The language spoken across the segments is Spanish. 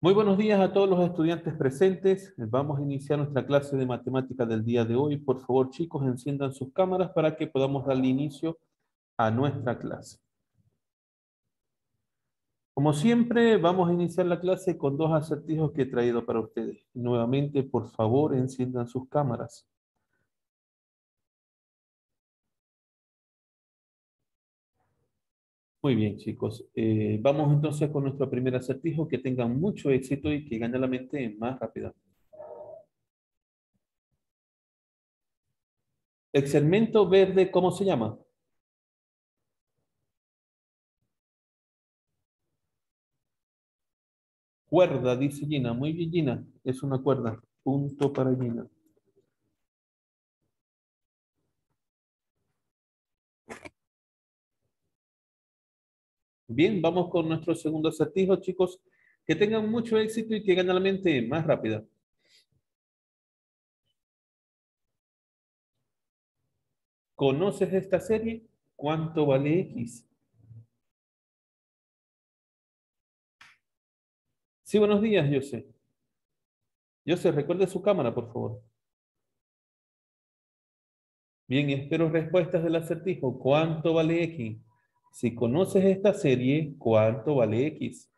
Muy buenos días a todos los estudiantes presentes. Vamos a iniciar nuestra clase de matemática del día de hoy. Por favor, chicos, enciendan sus cámaras para que podamos darle inicio a nuestra clase. Como siempre, vamos a iniciar la clase con dos acertijos que he traído para ustedes. Nuevamente, por favor, enciendan sus cámaras. Muy bien, chicos. Eh, vamos entonces con nuestro primer acertijo. Que tengan mucho éxito y que gane la mente más rápida. El verde, ¿cómo se llama? Cuerda, dice Gina. Muy bien, Gina. Es una cuerda. Punto para Gina. Bien, vamos con nuestro segundo acertijo, chicos. Que tengan mucho éxito y que ganen la mente más rápida. ¿Conoces esta serie? ¿Cuánto vale X? Sí, buenos días, José. José, recuerde su cámara, por favor. Bien, espero respuestas del acertijo. ¿Cuánto vale X? Si conoces esta serie, ¿cuánto vale X?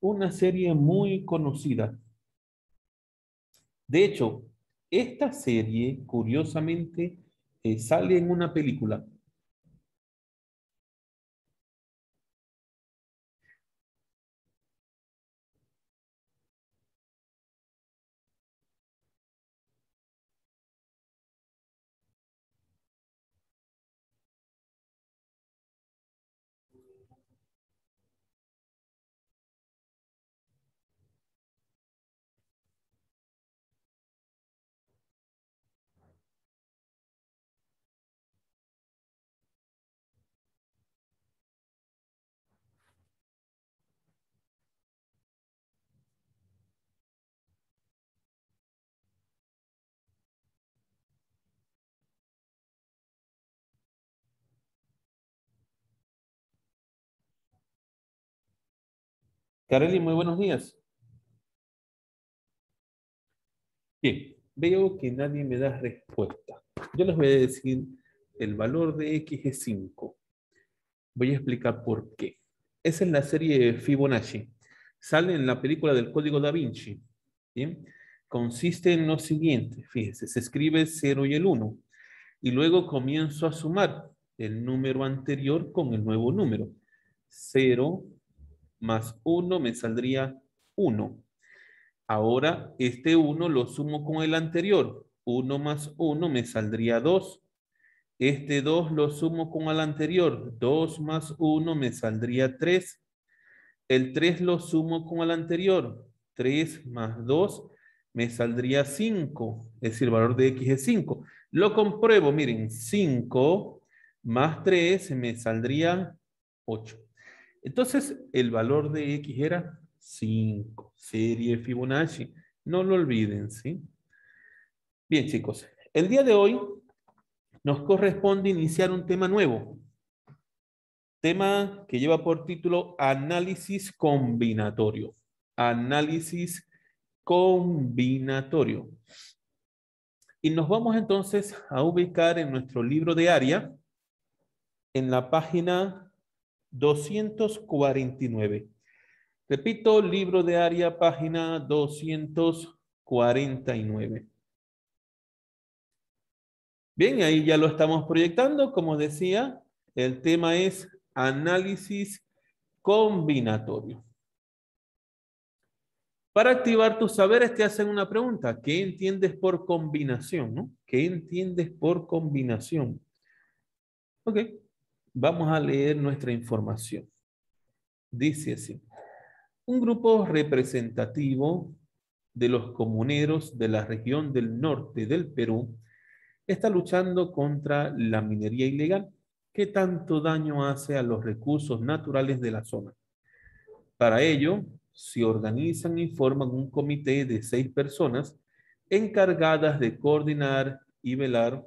Una serie muy conocida. De hecho, esta serie, curiosamente, eh, sale en una película. Carely, muy buenos días. Bien, veo que nadie me da respuesta. Yo les voy a decir, el valor de X es 5. Voy a explicar por qué. Esa es la serie Fibonacci. Sale en la película del Código da Vinci. Consiste en lo siguiente, fíjense, se escribe 0 y el 1. Y luego comienzo a sumar el número anterior con el nuevo número. 0, más 1 me saldría 1. Ahora este 1 lo sumo con el anterior. 1 más 1 me saldría 2. Este 2 lo sumo con el anterior. 2 más 1 me saldría 3. El 3 lo sumo con el anterior. 3 más 2 me saldría 5. Es decir, el valor de x es 5. Lo compruebo, miren, 5 más 3 me saldría 8. Entonces, el valor de X era 5, serie Fibonacci. No lo olviden, ¿sí? Bien, chicos, el día de hoy nos corresponde iniciar un tema nuevo. Tema que lleva por título Análisis combinatorio. Análisis combinatorio. Y nos vamos entonces a ubicar en nuestro libro de área, en la página 249. Repito, libro de área, página 249. Bien, ahí ya lo estamos proyectando. Como decía, el tema es análisis combinatorio. Para activar tus saberes te hacen una pregunta. ¿Qué entiendes por combinación? ¿Qué entiendes por combinación? Ok. Vamos a leer nuestra información. Dice así. Un grupo representativo de los comuneros de la región del norte del Perú está luchando contra la minería ilegal que tanto daño hace a los recursos naturales de la zona. Para ello, se organizan y forman un comité de seis personas encargadas de coordinar y velar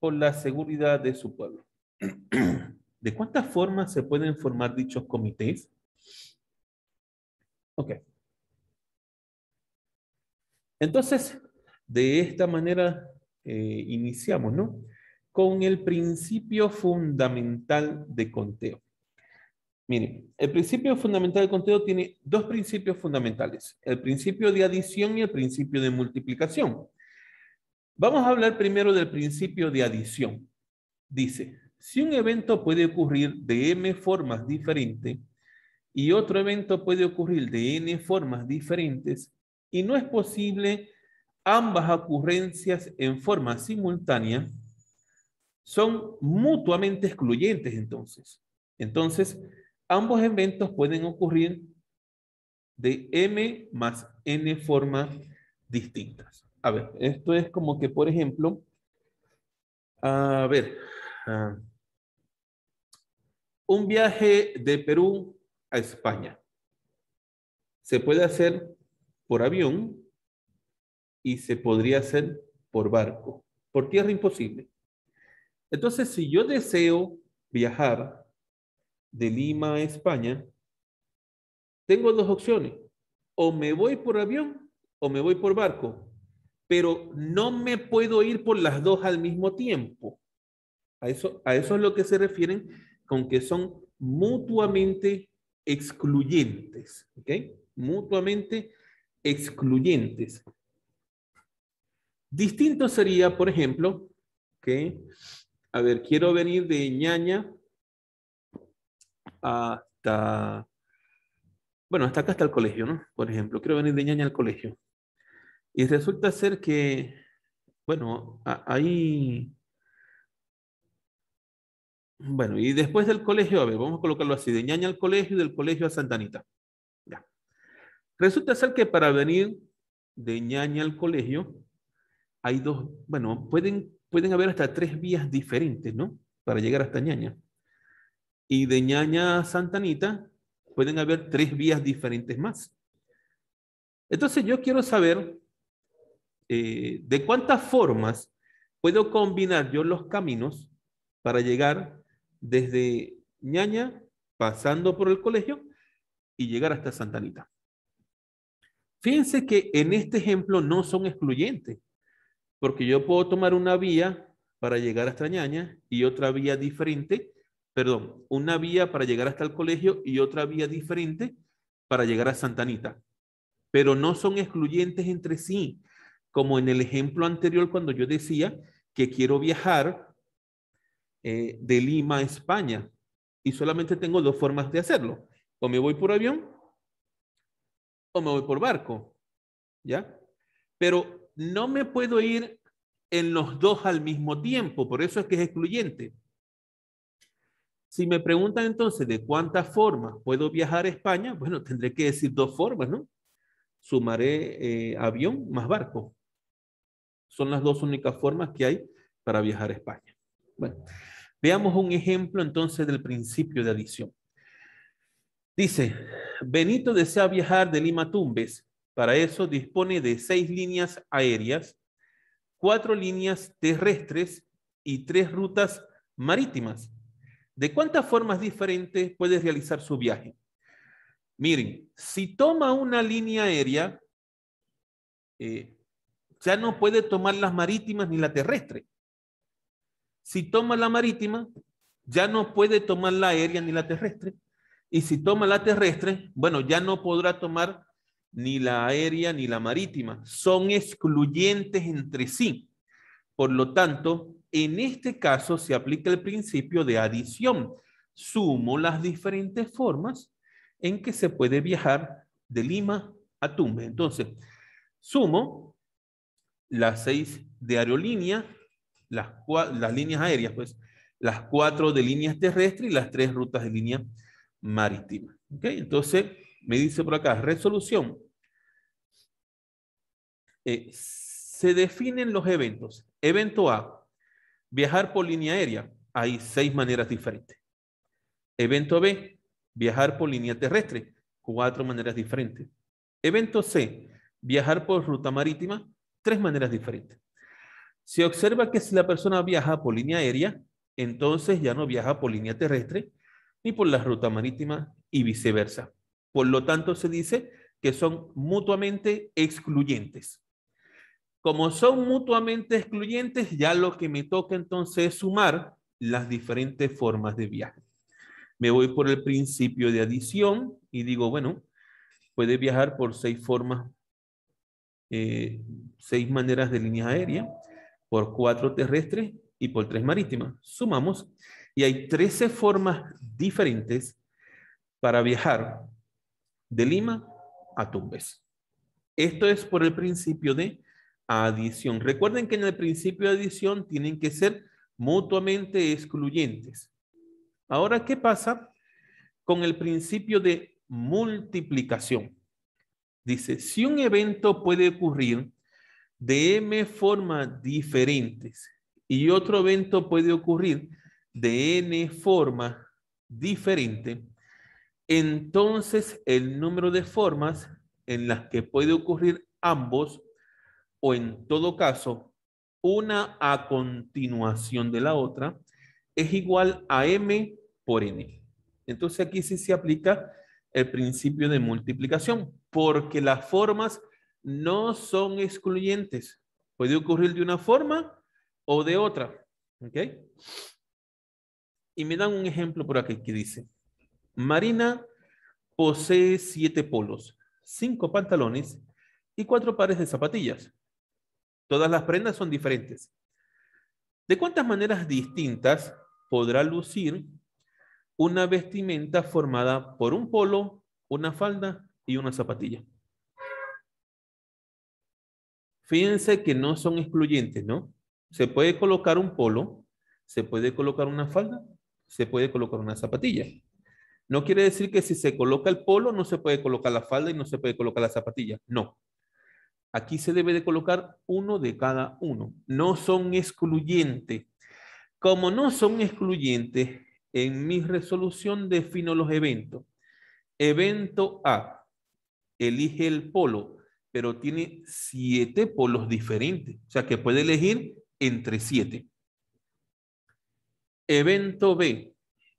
por la seguridad de su pueblo. ¿De cuántas formas se pueden formar dichos comités? Ok. Entonces, de esta manera eh, iniciamos, ¿no? Con el principio fundamental de conteo. Miren, el principio fundamental de conteo tiene dos principios fundamentales, el principio de adición y el principio de multiplicación. Vamos a hablar primero del principio de adición. Dice, si un evento puede ocurrir de m formas diferentes y otro evento puede ocurrir de n formas diferentes y no es posible ambas ocurrencias en forma simultánea, son mutuamente excluyentes entonces. Entonces, ambos eventos pueden ocurrir de m más n formas distintas. A ver, esto es como que, por ejemplo, a ver, ah, un viaje de Perú a España. Se puede hacer por avión y se podría hacer por barco. Por tierra imposible. Entonces, si yo deseo viajar de Lima a España, tengo dos opciones. O me voy por avión o me voy por barco. Pero no me puedo ir por las dos al mismo tiempo. A eso, a eso es lo que se refieren con que son mutuamente excluyentes, ¿ok? Mutuamente excluyentes. Distinto sería, por ejemplo, que, a ver, quiero venir de ñaña hasta, bueno, hasta acá hasta el colegio, ¿no? Por ejemplo, quiero venir de ñaña al colegio. Y resulta ser que, bueno, hay bueno, y después del colegio, a ver, vamos a colocarlo así, de ñaña al colegio y del colegio a Santanita. Ya. Resulta ser que para venir de ñaña al colegio, hay dos, bueno, pueden, pueden haber hasta tres vías diferentes, ¿no? Para llegar hasta ñaña. Y de ñaña a Santanita, pueden haber tres vías diferentes más. Entonces yo quiero saber eh, de cuántas formas puedo combinar yo los caminos para llegar desde Ñaña, pasando por el colegio y llegar hasta Santanita Fíjense que en este ejemplo no son excluyentes, porque yo puedo tomar una vía para llegar hasta Ñaña y otra vía diferente, perdón, una vía para llegar hasta el colegio y otra vía diferente para llegar a Santanita, Pero no son excluyentes entre sí, como en el ejemplo anterior cuando yo decía que quiero viajar eh, de Lima a España y solamente tengo dos formas de hacerlo. O me voy por avión o me voy por barco, ¿ya? Pero no me puedo ir en los dos al mismo tiempo, por eso es que es excluyente. Si me preguntan entonces de cuántas formas puedo viajar a España, bueno, tendré que decir dos formas, ¿no? Sumaré eh, avión más barco. Son las dos únicas formas que hay para viajar a España. Bueno, Veamos un ejemplo entonces del principio de adición. Dice, Benito desea viajar de Lima a Tumbes. Para eso dispone de seis líneas aéreas, cuatro líneas terrestres y tres rutas marítimas. ¿De cuántas formas diferentes puede realizar su viaje? Miren, si toma una línea aérea, eh, ya no puede tomar las marítimas ni la terrestre. Si toma la marítima, ya no puede tomar la aérea ni la terrestre. Y si toma la terrestre, bueno, ya no podrá tomar ni la aérea ni la marítima. Son excluyentes entre sí. Por lo tanto, en este caso se aplica el principio de adición. Sumo las diferentes formas en que se puede viajar de Lima a Tumbes. Entonces, sumo las seis de aerolínea las, líneas aéreas, pues, las cuatro de líneas terrestres y las tres rutas de línea marítima. Entonces, me dice por acá, resolución. Eh, se definen los eventos. Evento A, viajar por línea aérea. Hay seis maneras diferentes. Evento B, viajar por línea terrestre. Cuatro maneras diferentes. Evento C, viajar por ruta marítima. Tres maneras diferentes. Se observa que si la persona viaja por línea aérea, entonces ya no viaja por línea terrestre ni por la ruta marítima y viceversa. Por lo tanto, se dice que son mutuamente excluyentes. Como son mutuamente excluyentes, ya lo que me toca entonces es sumar las diferentes formas de viaje. Me voy por el principio de adición y digo, bueno, puede viajar por seis formas, eh, seis maneras de línea aérea, por cuatro terrestres y por tres marítimas. Sumamos y hay 13 formas diferentes para viajar de Lima a Tumbes. Esto es por el principio de adición. Recuerden que en el principio de adición tienen que ser mutuamente excluyentes. Ahora, ¿qué pasa con el principio de multiplicación? Dice, si un evento puede ocurrir de m formas diferentes y otro evento puede ocurrir de n formas diferentes, entonces el número de formas en las que puede ocurrir ambos o en todo caso una a continuación de la otra es igual a m por n. Entonces aquí sí se aplica el principio de multiplicación porque las formas no son excluyentes. Puede ocurrir de una forma o de otra. ¿Ok? Y me dan un ejemplo por aquí que dice, Marina posee siete polos, cinco pantalones y cuatro pares de zapatillas. Todas las prendas son diferentes. ¿De cuántas maneras distintas podrá lucir una vestimenta formada por un polo, una falda y una zapatilla? Fíjense que no son excluyentes, ¿no? Se puede colocar un polo, se puede colocar una falda, se puede colocar una zapatilla. No quiere decir que si se coloca el polo no se puede colocar la falda y no se puede colocar la zapatilla. No. Aquí se debe de colocar uno de cada uno. No son excluyentes. Como no son excluyentes, en mi resolución defino los eventos. Evento A. Elige el polo pero tiene siete polos diferentes, o sea que puede elegir entre siete. Evento B,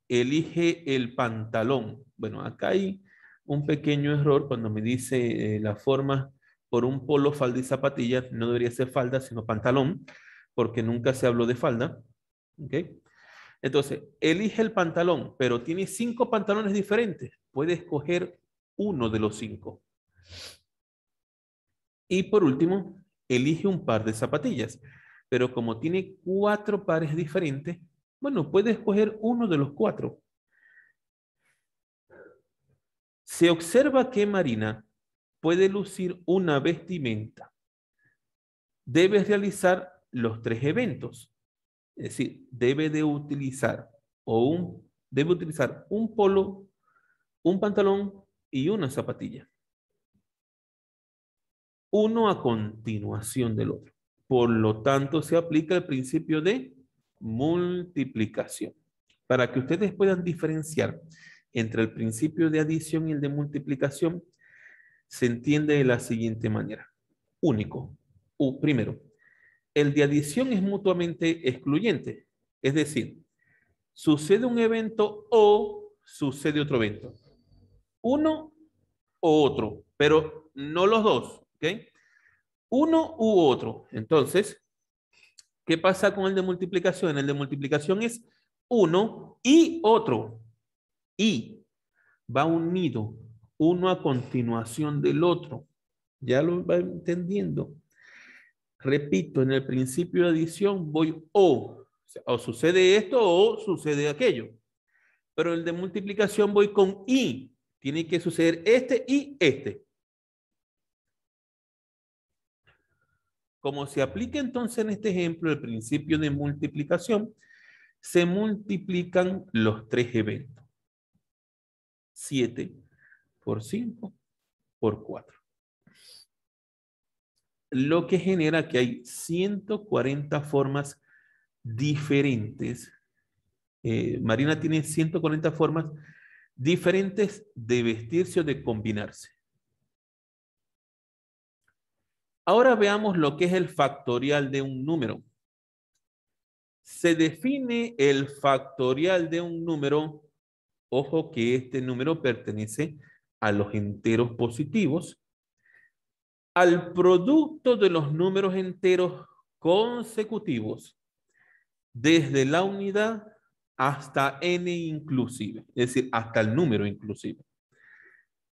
elige el pantalón. Bueno, acá hay un pequeño error cuando me dice eh, la forma por un polo, falda y zapatilla, no debería ser falda, sino pantalón, porque nunca se habló de falda. ¿Okay? Entonces, elige el pantalón, pero tiene cinco pantalones diferentes. Puede escoger uno de los cinco. Y por último, elige un par de zapatillas. Pero como tiene cuatro pares diferentes, bueno, puede escoger uno de los cuatro. Se observa que Marina puede lucir una vestimenta. Debe realizar los tres eventos. Es decir, debe de utilizar o debe utilizar un polo, un pantalón y una zapatilla uno a continuación del otro. Por lo tanto, se aplica el principio de multiplicación. Para que ustedes puedan diferenciar entre el principio de adición y el de multiplicación, se entiende de la siguiente manera. Único. primero, el de adición es mutuamente excluyente. Es decir, sucede un evento o sucede otro evento. Uno o otro, pero no los dos. ¿Ok? Uno u otro. Entonces, ¿qué pasa con el de multiplicación? El de multiplicación es uno y otro. Y va unido uno a continuación del otro. Ya lo va entendiendo. Repito, en el principio de adición voy o, o sucede esto o sucede aquello. Pero el de multiplicación voy con y. Tiene que suceder este y este. Como se aplica entonces en este ejemplo el principio de multiplicación, se multiplican los tres eventos. 7 por 5 por 4. Lo que genera que hay 140 formas diferentes. Eh, Marina tiene 140 formas diferentes de vestirse o de combinarse. Ahora veamos lo que es el factorial de un número. Se define el factorial de un número, ojo que este número pertenece a los enteros positivos, al producto de los números enteros consecutivos desde la unidad hasta n inclusive, es decir, hasta el número inclusive.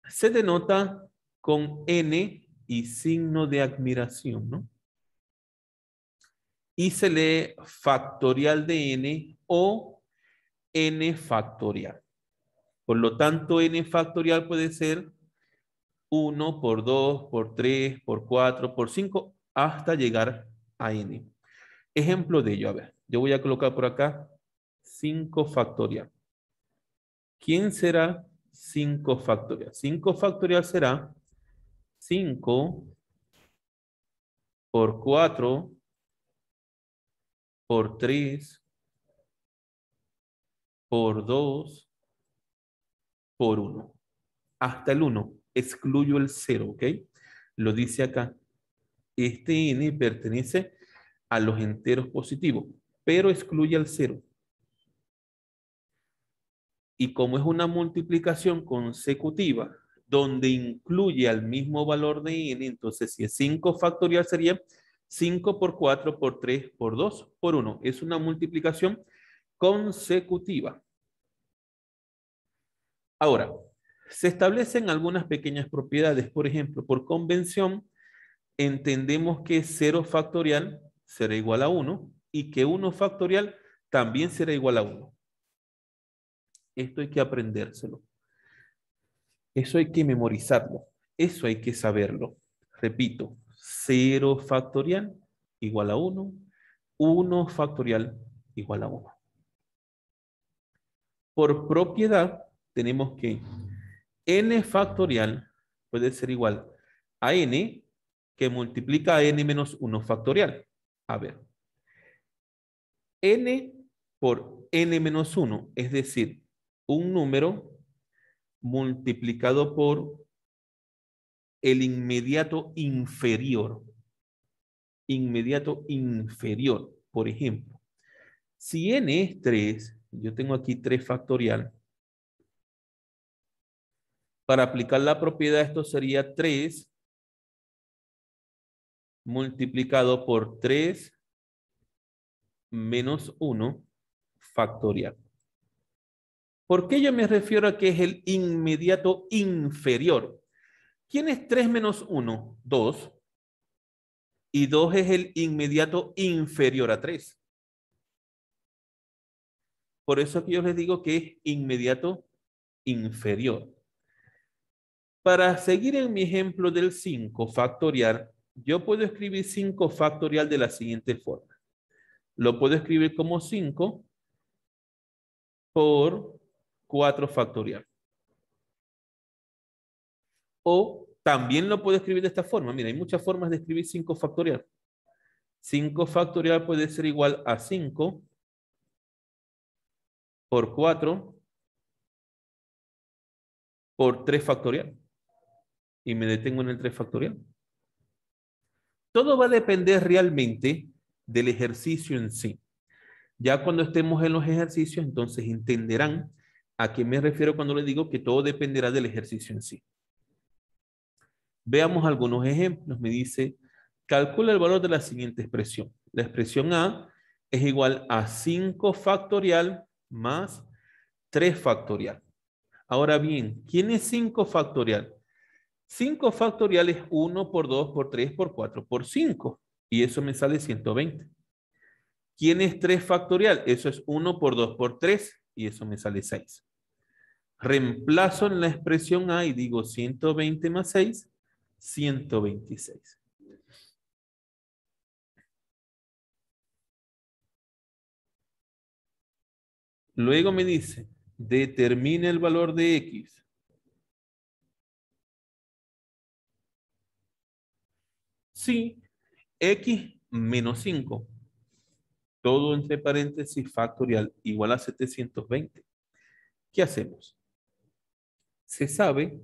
Se denota con n y signo de admiración, ¿no? Y se lee factorial de n o n factorial. Por lo tanto, n factorial puede ser 1 por 2, por 3, por 4, por 5, hasta llegar a n. Ejemplo de ello, a ver, yo voy a colocar por acá 5 factorial. ¿Quién será 5 factorial? 5 factorial será 5 por 4 por 3 por 2 por 1. Hasta el 1. Excluyo el 0, ¿ok? Lo dice acá. Este n pertenece a los enteros positivos, pero excluye al 0. Y como es una multiplicación consecutiva, donde incluye al mismo valor de n, entonces si es 5 factorial sería 5 por 4 por 3 por 2 por 1. Es una multiplicación consecutiva. Ahora, se establecen algunas pequeñas propiedades. Por ejemplo, por convención, entendemos que 0 factorial será igual a 1 y que 1 factorial también será igual a 1. Esto hay que aprendérselo. Eso hay que memorizarlo, eso hay que saberlo. Repito, 0 factorial igual a 1, 1 factorial igual a 1. Por propiedad, tenemos que n factorial puede ser igual a n que multiplica a n menos 1 factorial. A ver, n por n menos 1, es decir, un número multiplicado por el inmediato inferior. Inmediato inferior, por ejemplo. Si n es 3, yo tengo aquí 3 factorial. Para aplicar la propiedad, esto sería 3 multiplicado por 3 menos 1 factorial. ¿Por qué yo me refiero a que es el inmediato inferior? ¿Quién es 3 menos 1? 2. Y 2 es el inmediato inferior a 3. Por eso que yo les digo que es inmediato inferior. Para seguir en mi ejemplo del 5 factorial, yo puedo escribir 5 factorial de la siguiente forma. Lo puedo escribir como 5 por 4 factorial. O también lo puedo escribir de esta forma. Mira, hay muchas formas de escribir 5 factorial. 5 factorial puede ser igual a 5 por 4 por 3 factorial. Y me detengo en el 3 factorial. Todo va a depender realmente del ejercicio en sí. Ya cuando estemos en los ejercicios, entonces entenderán ¿A qué me refiero cuando le digo que todo dependerá del ejercicio en sí? Veamos algunos ejemplos. Me dice, calcula el valor de la siguiente expresión. La expresión A es igual a 5 factorial más 3 factorial. Ahora bien, ¿quién es 5 factorial? 5 factorial es 1 por 2 por 3 por 4 por 5. Y eso me sale 120. ¿Quién es 3 factorial? Eso es 1 por 2 por 3 y eso me sale 6. Reemplazo en la expresión A y digo 120 más 6, 126. Luego me dice, determine el valor de X. Sí, X menos 5. Todo entre paréntesis factorial igual a 720. ¿Qué hacemos? se sabe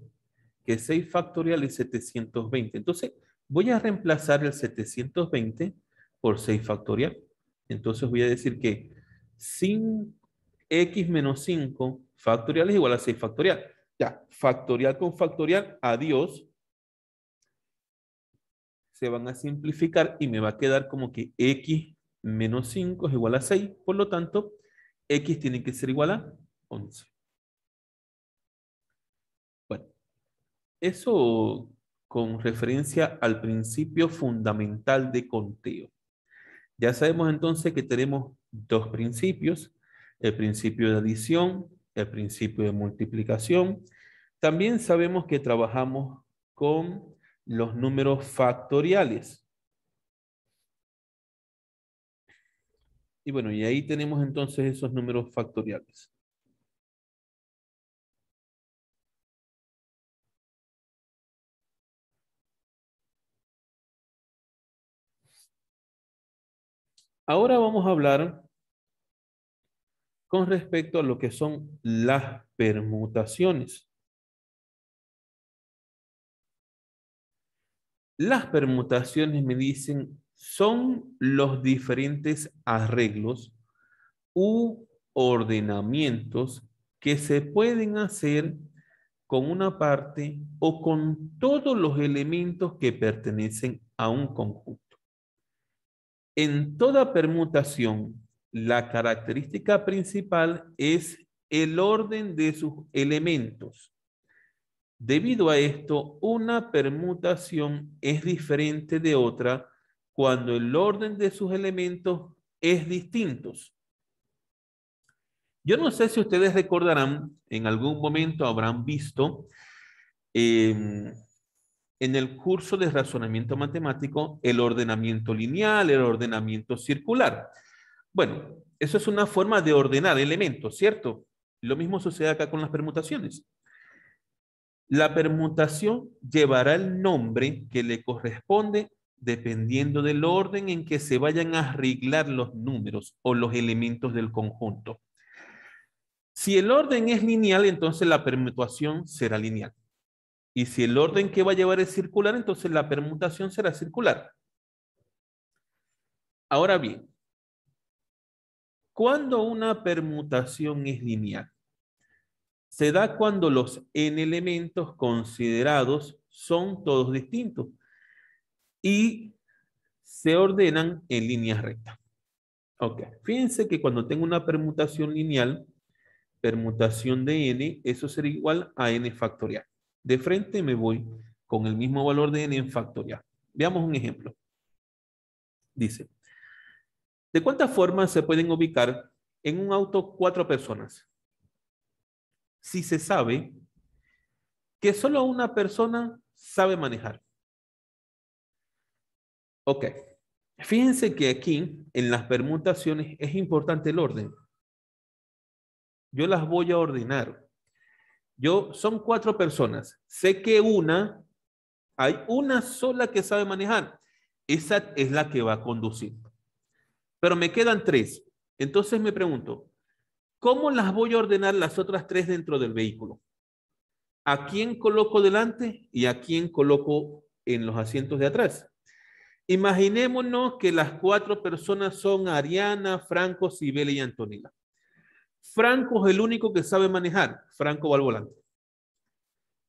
que 6 factorial es 720. Entonces, voy a reemplazar el 720 por 6 factorial. Entonces voy a decir que sin x menos 5 factorial es igual a 6 factorial. Ya, factorial con factorial, adiós. Se van a simplificar y me va a quedar como que x menos 5 es igual a 6. Por lo tanto, x tiene que ser igual a 11. Eso con referencia al principio fundamental de conteo. Ya sabemos entonces que tenemos dos principios, el principio de adición, el principio de multiplicación. También sabemos que trabajamos con los números factoriales. Y bueno, y ahí tenemos entonces esos números factoriales. Ahora vamos a hablar con respecto a lo que son las permutaciones. Las permutaciones me dicen son los diferentes arreglos u ordenamientos que se pueden hacer con una parte o con todos los elementos que pertenecen a un conjunto. En toda permutación, la característica principal es el orden de sus elementos. Debido a esto, una permutación es diferente de otra cuando el orden de sus elementos es distinto. Yo no sé si ustedes recordarán, en algún momento habrán visto em, en el curso de razonamiento matemático el ordenamiento lineal, el ordenamiento circular. Bueno, eso es una forma de ordenar elementos, ¿cierto? Lo mismo sucede acá con las permutaciones. La permutación llevará el nombre que le corresponde dependiendo del orden en que se vayan a arreglar los números o los elementos del conjunto. Si el orden es lineal, entonces la permutación será lineal. Y si el orden que va a llevar es circular, entonces la permutación será circular. Ahora bien, ¿cuándo una permutación es lineal? Se da cuando los n elementos considerados son todos distintos y se ordenan en línea recta. Ok, fíjense que cuando tengo una permutación lineal, permutación de n, eso será igual a n factorial de frente me voy con el mismo valor de n en factorial. Veamos un ejemplo. Dice, ¿de cuántas formas se pueden ubicar en un auto cuatro personas? Si se sabe que solo una persona sabe manejar. Ok, fíjense que aquí en las permutaciones es importante el orden. Yo las voy a ordenar. Yo, son cuatro personas. Sé que una, hay una sola que sabe manejar. Esa es la que va a conducir. Pero me quedan tres. Entonces me pregunto, ¿cómo las voy a ordenar las otras tres dentro del vehículo? ¿A quién coloco delante y a quién coloco en los asientos de atrás? Imaginémonos que las cuatro personas son Ariana, Franco, Sibeli y Antonila. Franco es el único que sabe manejar. Franco va al volante.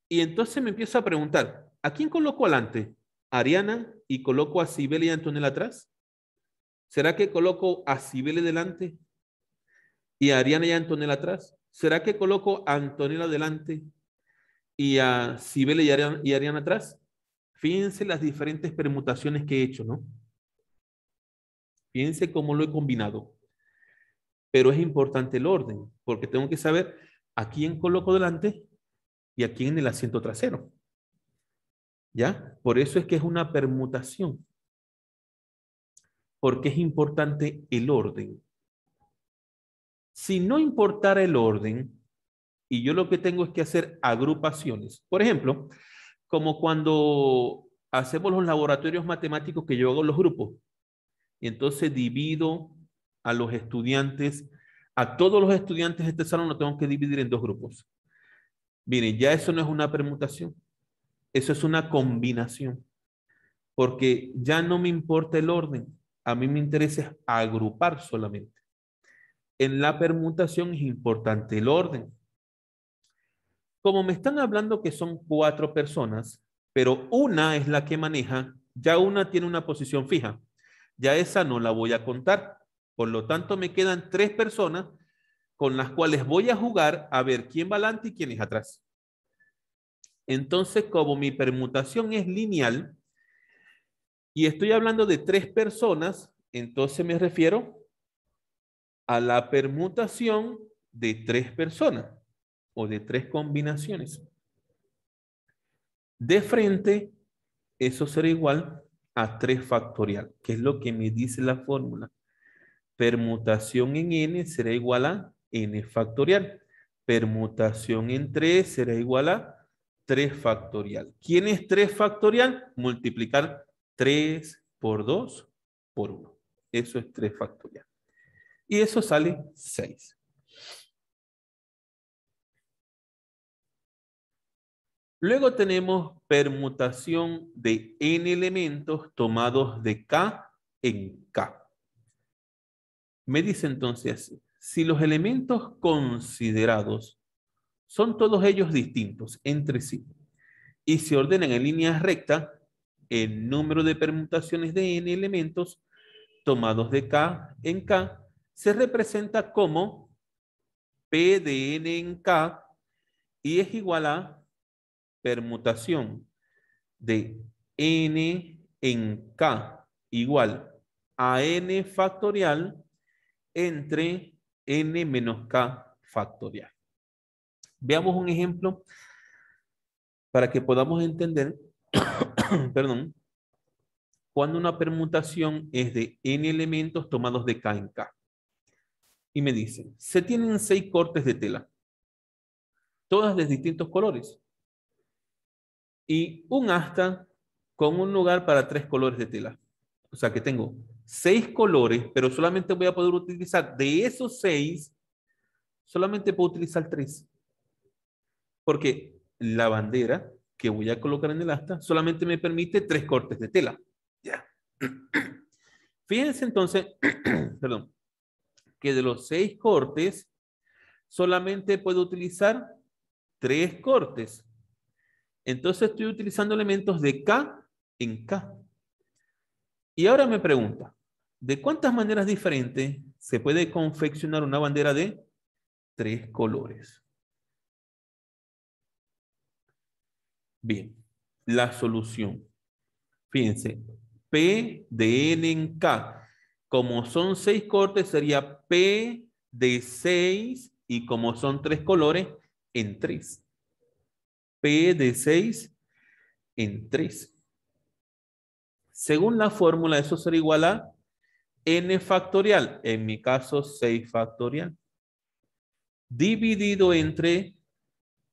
Y entonces me empiezo a preguntar, ¿a quién coloco adelante? Ariana y coloco a Sibeli y Antonella atrás? ¿Será que coloco a Sibeli delante y a Ariana y a Antonella atrás? ¿Será que coloco a Antonella delante y a Sibeli y, Ariana, Ariana atrás? Fíjense las diferentes permutaciones que he hecho, ¿no? Fíjense cómo lo he combinado pero es importante el orden, porque tengo que saber a quién coloco delante y a quién en el asiento trasero. ¿Ya? Por eso es que es una permutación. Porque es importante el orden. Si no importara el orden, y yo lo que tengo es que hacer agrupaciones. Por ejemplo, como cuando hacemos los laboratorios matemáticos que yo hago los grupos. Y entonces divido a los estudiantes, a todos los estudiantes de este salón lo tengo que dividir en dos grupos. Miren, ya eso no es una permutación, eso es una combinación, porque ya no me importa el orden, a mí me interesa agrupar solamente. En la permutación es importante el orden. Como me están hablando que son cuatro personas, pero una es la que maneja, ya una tiene una posición fija, ya esa no la voy a contar. Por lo tanto, me quedan tres personas con las cuales voy a jugar a ver quién va adelante y quién es atrás. Entonces, como mi permutación es lineal y estoy hablando de tres personas, entonces me refiero a la permutación de tres personas o de tres combinaciones. De frente, eso será igual a tres factorial, que es lo que me dice la fórmula. Permutación en n será igual a n factorial. Permutación en 3 será igual a 3 factorial. ¿Quién es 3 factorial? Multiplicar 3 por 2 por 1. Eso es 3 factorial. Y eso sale 6. Luego tenemos permutación de n elementos tomados de k en k. Me dice entonces, si los elementos considerados son todos ellos distintos entre sí y se ordenan en línea recta, el número de permutaciones de n elementos tomados de k en k se representa como P de n en k y es igual a permutación de n en k igual a n factorial entre n menos k factorial. Veamos un ejemplo para que podamos entender, perdón, cuando una permutación es de n elementos tomados de k en k. Y me dicen, se tienen seis cortes de tela, todas de distintos colores, y un asta con un lugar para tres colores de tela. O sea que tengo seis colores, pero solamente voy a poder utilizar de esos seis, solamente puedo utilizar tres. Porque la bandera que voy a colocar en el asta solamente me permite tres cortes de tela. Ya. Fíjense entonces, perdón, que de los seis cortes, solamente puedo utilizar tres cortes. Entonces estoy utilizando elementos de K en K. Y ahora me pregunta, ¿de cuántas maneras diferentes se puede confeccionar una bandera de tres colores? Bien, la solución. Fíjense, P de N en K. Como son seis cortes, sería P de seis, y como son tres colores, en tres. P de seis en tres. Según la fórmula, eso será igual a n factorial, en mi caso 6 factorial, dividido entre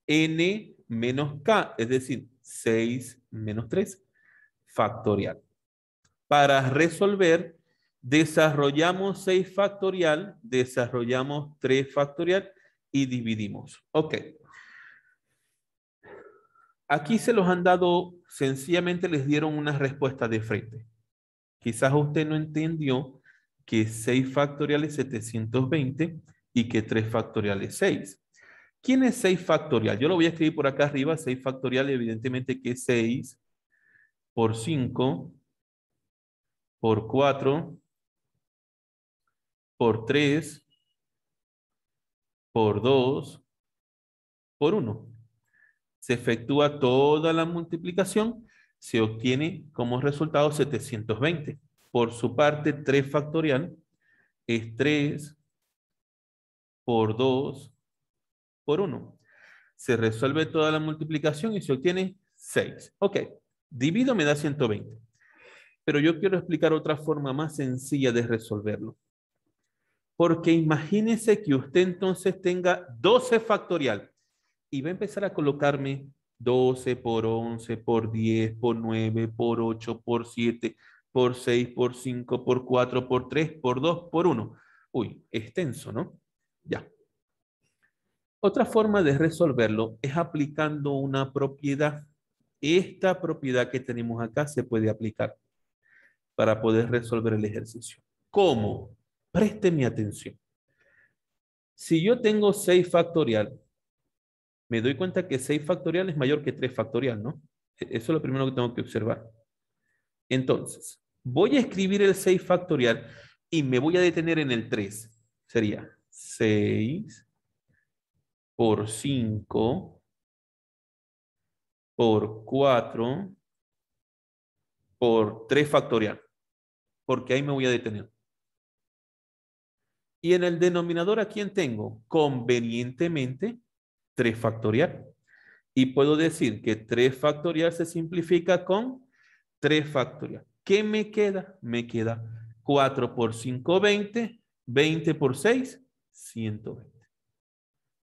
n menos k, es decir, 6 menos 3 factorial. Para resolver, desarrollamos 6 factorial, desarrollamos 3 factorial y dividimos. Ok. Aquí se los han dado sencillamente les dieron una respuesta de frente. Quizás usted no entendió que 6 factorial es 720 y que 3 factorial es 6. ¿Quién es 6 factorial? Yo lo voy a escribir por acá arriba. 6 factorial evidentemente que es 6 por 5 por 4 por 3 por 2 por 1 efectúa toda la multiplicación, se obtiene como resultado 720. Por su parte, 3 factorial es 3 por 2 por 1. Se resuelve toda la multiplicación y se obtiene 6. Ok, divido me da 120. Pero yo quiero explicar otra forma más sencilla de resolverlo. Porque imagínese que usted entonces tenga 12 factorial y va a empezar a colocarme 12 por 11, por 10, por 9, por 8, por 7, por 6, por 5, por 4, por 3, por 2, por 1. Uy, extenso, ¿no? Ya. Otra forma de resolverlo es aplicando una propiedad. Esta propiedad que tenemos acá se puede aplicar para poder resolver el ejercicio. ¿Cómo? Preste mi atención. Si yo tengo 6 factorial me doy cuenta que 6 factorial es mayor que 3 factorial, ¿no? E-, eso es lo primero que tengo que observar. Entonces, voy a escribir el 6 factorial y me voy a detener en el 3. Sería 6 por 5 por 4 por 3 factorial, porque ahí me voy a detener. Y en el denominador, ¿a quién tengo? Convenientemente, 3 factorial. Y puedo decir que 3 factorial se simplifica con 3 factorial. ¿Qué me queda? Me queda 4 por 5, 20. 20 por 6, 120.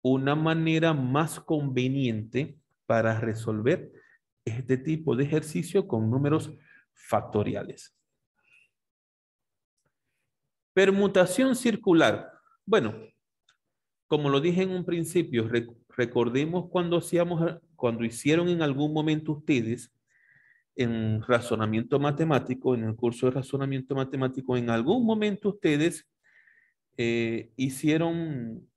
Una manera más conveniente para resolver este tipo de ejercicio con números factoriales. Permutación circular. Bueno, como lo dije en un principio, recordemos cuando hacíamos, cuando hicieron en algún momento ustedes en razonamiento matemático, en el curso de razonamiento matemático, en algún momento ustedes eh, hicieron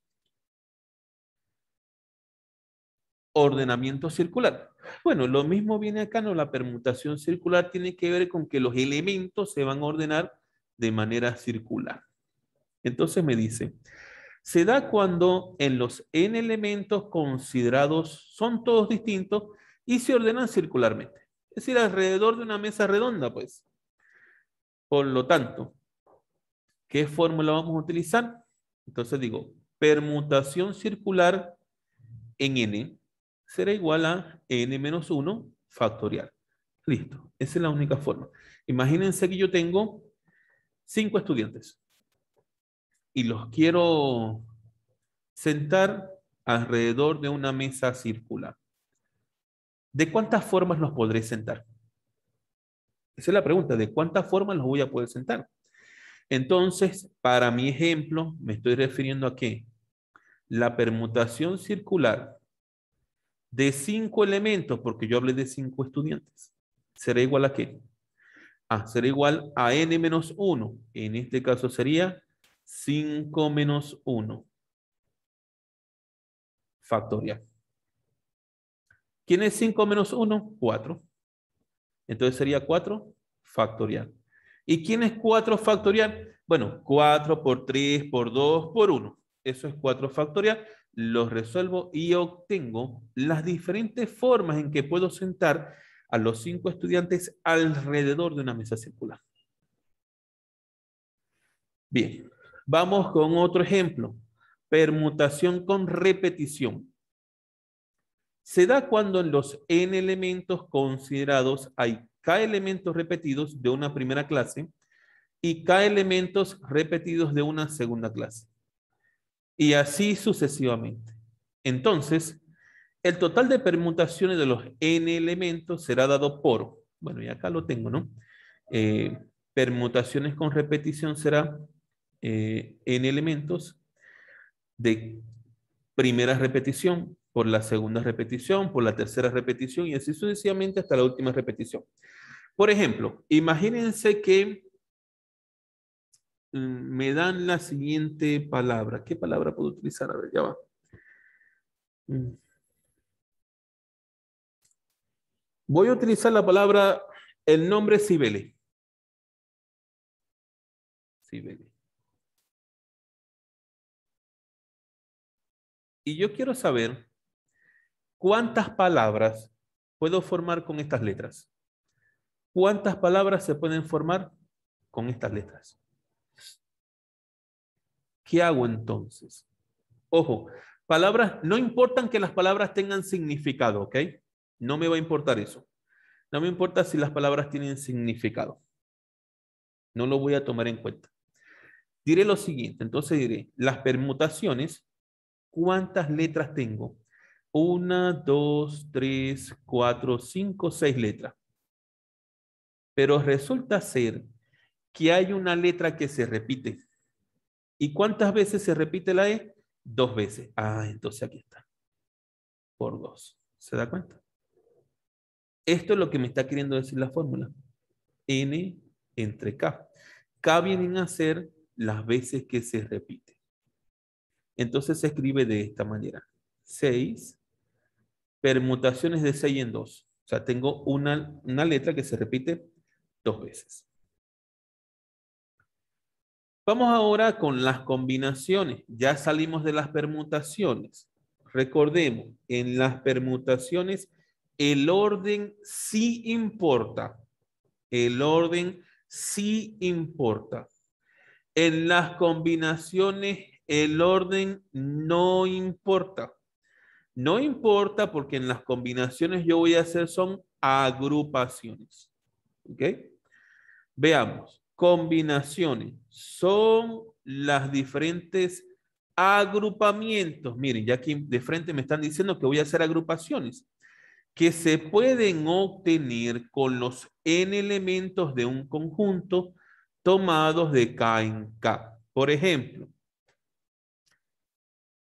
ordenamiento circular. Bueno, lo mismo viene acá, ¿no? La permutación circular tiene que ver con que los elementos se van a ordenar de manera circular. Entonces me dice, se da cuando en los n elementos considerados son todos distintos y se ordenan circularmente. Es decir, alrededor de una mesa redonda, pues. Por lo tanto, ¿qué fórmula vamos a utilizar? Entonces digo, permutación circular en n será igual a n menos 1 factorial. Listo, esa es la única forma. Imagínense que yo tengo cinco estudiantes y los quiero sentar alrededor de una mesa circular. ¿De cuántas formas los podré sentar? Esa es la pregunta, ¿de cuántas formas los voy a poder sentar? Entonces, para mi ejemplo, me estoy refiriendo a que la permutación circular de cinco elementos, porque yo hablé de cinco estudiantes, será igual a qué? a ah, será igual a n menos 1. En este caso sería 5 menos 1. Factorial. ¿Quién es 5 menos 1? 4. Entonces sería 4 factorial. ¿Y quién es 4 factorial? Bueno, 4 por 3, por 2, por 1. Eso es 4 factorial. Los resuelvo y obtengo las diferentes formas en que puedo sentar a los 5 estudiantes alrededor de una mesa circular. Bien. Vamos con otro ejemplo. Permutación con repetición. Se da cuando en los n elementos considerados hay k elementos repetidos de una primera clase y k elementos repetidos de una segunda clase. Y así sucesivamente. Entonces, el total de permutaciones de los n elementos será dado por, bueno, y acá lo tengo, ¿no? Eh, permutaciones con repetición será eh, en elementos de primera repetición, por la segunda repetición, por la tercera repetición y así sucesivamente hasta la última repetición. Por ejemplo, imagínense que mm, me dan la siguiente palabra. ¿Qué palabra puedo utilizar? A ver, ya va. Mm. Voy a utilizar la palabra, el nombre Cibele Y yo quiero saber cuántas palabras puedo formar con estas letras. ¿Cuántas palabras se pueden formar con estas letras? ¿Qué hago entonces? Ojo, palabras, no importan que las palabras tengan significado, ¿ok? No me va a importar eso. No me importa si las palabras tienen significado. No lo voy a tomar en cuenta. Diré lo siguiente, entonces diré, las permutaciones ¿Cuántas letras tengo? Una, dos, tres, cuatro, cinco, seis letras. Pero resulta ser que hay una letra que se repite. ¿Y cuántas veces se repite la E? Dos veces. Ah, entonces aquí está. Por dos. ¿Se da cuenta? Esto es lo que me está queriendo decir la fórmula. N entre K. K vienen a ser las veces que se repite. Entonces se escribe de esta manera. Seis. permutaciones de seis en dos. O sea, tengo una, una letra que se repite dos veces. Vamos ahora con las combinaciones. Ya salimos de las permutaciones. Recordemos, en las permutaciones el orden sí importa. El orden sí importa. En las combinaciones el orden no importa. No importa porque en las combinaciones yo voy a hacer son agrupaciones. ¿Ok? Veamos. Combinaciones son las diferentes agrupamientos. Miren, ya aquí de frente me están diciendo que voy a hacer agrupaciones que se pueden obtener con los n elementos de un conjunto tomados de K en K. Por ejemplo,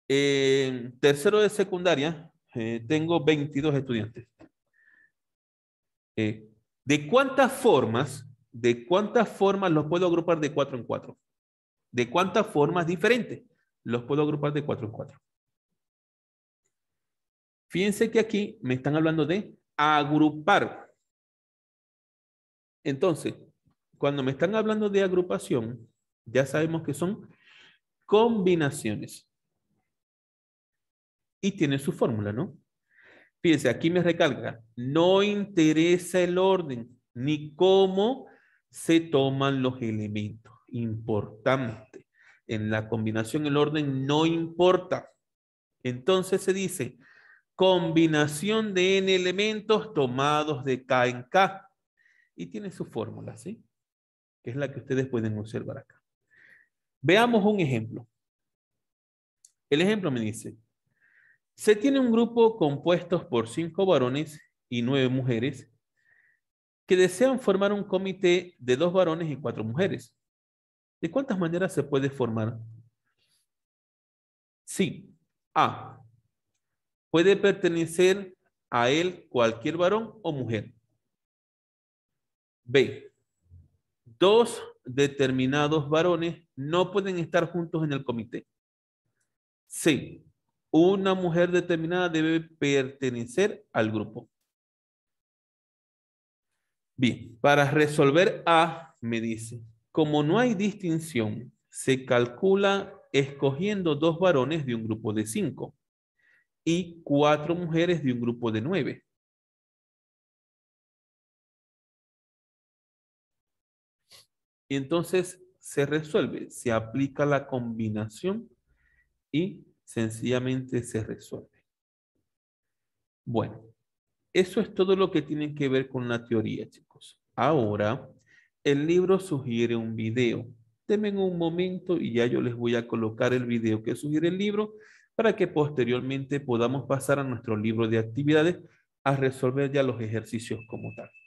en tercero de secundaria eh, tengo 22 estudiantes. Eh, ¿De cuántas formas, de cuántas formas los puedo agrupar de cuatro en cuatro? ¿De cuántas formas diferentes los puedo agrupar de cuatro en cuatro? Fíjense que aquí me están hablando de agrupar. Entonces, cuando me están hablando de agrupación, ya sabemos que son combinaciones y tiene su fórmula, ¿no? Fíjense, aquí me recalca, no interesa el orden ni cómo se toman los elementos. Importante. En la combinación el orden no importa. Entonces se dice, combinación de n elementos tomados de k en k. Y tiene su fórmula, ¿sí? Que es la que ustedes pueden observar acá. Veamos un ejemplo. El ejemplo me dice, se tiene un grupo compuesto por cinco varones y nueve mujeres que desean formar un comité de dos varones y cuatro mujeres. ¿De cuántas maneras se puede formar? Sí. A. Puede pertenecer a él cualquier varón o mujer. B. Dos determinados varones no pueden estar juntos en el comité. C una mujer determinada debe pertenecer al grupo. Bien, para resolver A, me dice, como no hay distinción, se calcula escogiendo dos varones de un grupo de cinco y cuatro mujeres de un grupo de nueve. Y entonces se resuelve, se aplica la combinación y sencillamente se resuelve. Bueno, eso es todo lo que tienen que ver con la teoría, chicos. Ahora, el libro sugiere un video. Denme un momento y ya yo les voy a colocar el video que sugiere el libro para que posteriormente podamos pasar a nuestro libro de actividades a resolver ya los ejercicios como tal.